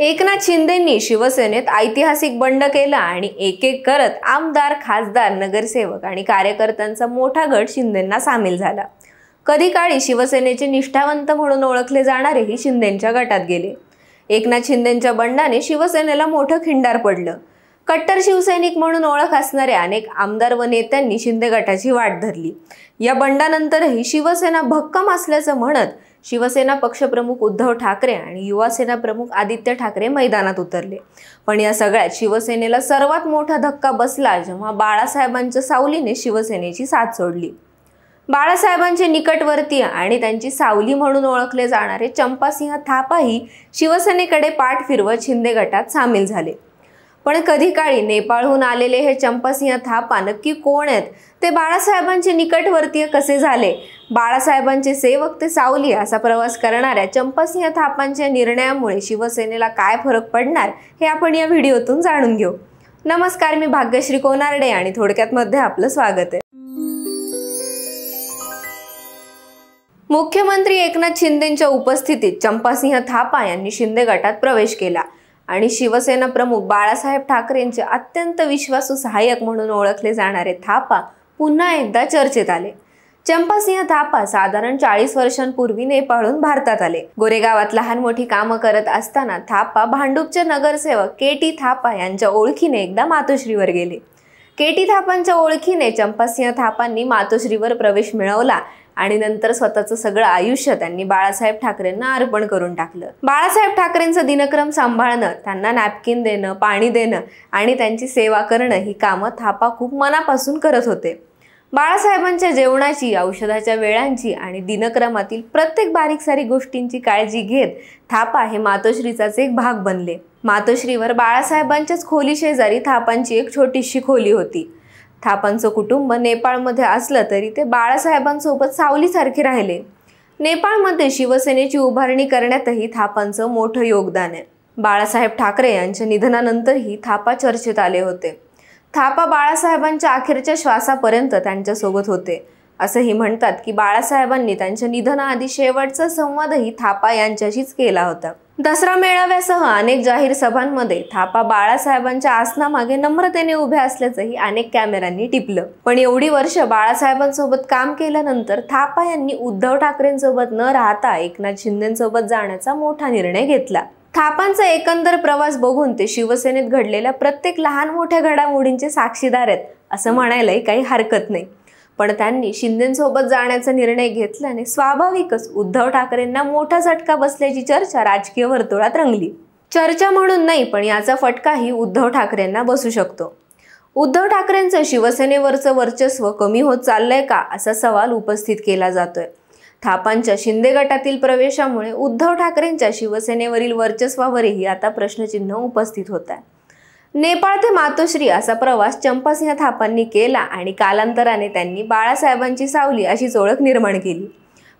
एकनाथ शिंदेंनी शिवसेनेत ऐतिहासिक बंड केला आणि एक एक करत आमदार खासदार नगरसेवक आणि कार्यकर्त्यांचा मोठा गट शिंदेंना सामील झाला कधी काळी शिवसेनेचे निष्ठावंत म्हणून ओळखले जाणारेही शिंदेंच्या गटात गेले एकनाथ शिंदेंच्या बंडाने शिवसेनेला मोठं खिंडार पडलं कट्टर शिवसैनिक म्हणून ओळख असणाऱ्या अनेक आमदार व नेत्यांनी शिंदे गटाची वाट धरली या बंडानंतरही शिवसेना भक्कम असल्याचं म्हणत शिवसेना पक्षप्रमुख उद्धव ठाकरे आणि युवासेना प्रमुख आदित्य ठाकरे मैदानात उतरले पण या सगळ्यात शिवसेनेला सर्वात मोठा धक्का बसला जेव्हा बाळासाहेबांच्या सावलीने शिवसेनेची साथ सोडली बाळासाहेबांचे निकटवर्तीय आणि त्यांची सावली म्हणून ओळखले जाणारे चंपासिंह थापाही शिवसेनेकडे पाठ फिरवत शिंदे गटात सामील झाले पण कधी काळी नेपाळहून आलेले हे चंपसिंह थापा नक्की कोण आहेत ते बाळासाहेबांचे निकटवर्तीय कसे झाले बाळासाहेबांचे सेवक ते सावली असा प्रवास करणाऱ्या चंपसिंह थापांच्या निर्णयामुळे शिवसेनेला काय फरक पडणार हे आपण या व्हिडिओतून जाणून घेऊ नमस्कार मी भाग्यश्री कोनार्डे आणि थोडक्यात मध्ये आपलं स्वागत आहे मुख्यमंत्री एकनाथ शिंदेच्या उपस्थितीत चंपासिंह थापा यांनी शिंदे गटात प्रवेश केला आणि शिवसेना प्रमुख बाळासाहेब ठाकरेंचे अत्यंत विश्वासू सहाय्यक म्हणून ओळखले जाणारे थापा पुन्हा एकदा चर्चेत आले चंपासिंह थापा साधारण चाळीस वर्षांपूर्वी नेपाळहून भारतात आले गोरेगावात लहान मोठी कामं करत असताना थापा भांडूपचे नगरसेवक के टी थापा यांच्या ओळखीने एकदा मातोश्रीवर गेले केटी थापांच्या ओळखीने चंपासिंह थापांनी मातोश्रीवर प्रवेश मिळवला आणि नंतर स्वतःचं सगळं आयुष्य त्यांनी बाळासाहेब ठाकरेंना अर्पण करून टाकलं बाळासाहेब ठाकरेंचं दिनक्रम सांभाळणं त्यांना नॅपकिन देणं पाणी देणं आणि त्यांची सेवा करणं ही कामं थापा खूप मनापासून करत होते बाळासाहेबांच्या जेवणाची औषधाच्या वेळांची आणि दिनक्रमातील प्रत्येक बारीक सारी गोष्टींची काळजी घेत थापा हे मातोश्रीचाच एक भाग बनले मातोश्रीवर बाळासाहेबांच्याच खोली शेजारी थापांची एक छोटीशी खोली होती थापांचं कुटुंब नेपाळमध्ये असलं तरी ते बाळासाहेबांसोबत सावलीसारखे राहिले नेपाळमध्ये शिवसेनेची उभारणी करण्यातही थापांचं मोठं योगदान आहे बाळासाहेब ठाकरे यांच्या निधनानंतरही थापा चर्चेत आले होते थापा बाळासाहेबांच्या अखेरच्या श्वासापर्यंत त्यांच्यासोबत होते असंही म्हणतात की बाळासाहेबांनी त्यांच्या निधनाआधी शेवटचा संवादही थापा यांच्याशीच केला होता दसरा मेळाव्यासह अनेक जाहीर सभांमध्ये थापा बाळासाहेबांच्या आसनामागे नम्रतेने उभ्या असल्याचंही अनेक कॅमेऱ्यांनी टिपलं पण एवढी वर्ष बाळासाहेबांसोबत काम केल्यानंतर थापा यांनी उद्धव ठाकरेंसोबत न राहता एकनाथ शिंदेसोबत जाण्याचा मोठा निर्णय घेतला थापांचा एकंदर प्रवास बघून ते शिवसेनेत घडलेल्या प्रत्येक लहान मोठ्या घडामोडींचे साक्षीदार आहेत असं म्हणायलाही काही हरकत नाही पण त्यांनी शिंदेसोबत जाण्याचा निर्णय घेतल्याने स्वाभाविकच उद्धव ठाकरेंना मोठा झटका बसल्याची चर्चा राजकीय वर्तुळात रंगली चर्चा म्हणून नाही पण याचा फटकाही उद्धव ठाकरेंना बसू शकतो उद्धव ठाकरेंचं शिवसेनेवरचं वर्चस्व कमी होत चाललंय का असा सवाल उपस्थित केला जातोय थापांच्या शिंदे गटातील प्रवेशामुळे उद्धव ठाकरेंच्या शिवसेनेवरील वर्चस्वावरही आता प्रश्नचिन्ह उपस्थित होत आहे नेपाळ ते मातोश्री असा प्रवास चंपासिंह थापांनी केला आणि कालांतराने त्यांनी बाळासाहेबांची सावली अशीच ओळख निर्माण केली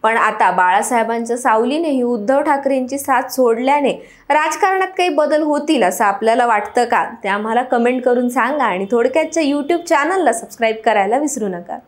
पण आता बाळासाहेबांच्या सावलीनेही उद्धव ठाकरेंची साथ सोडल्याने राजकारणात काही बदल होतील असं आपल्याला वाटतं का ते आम्हाला कमेंट करून सांगा आणि थोडक्यातच्या यूट्यूब चॅनलला सबस्क्राईब करायला विसरू नका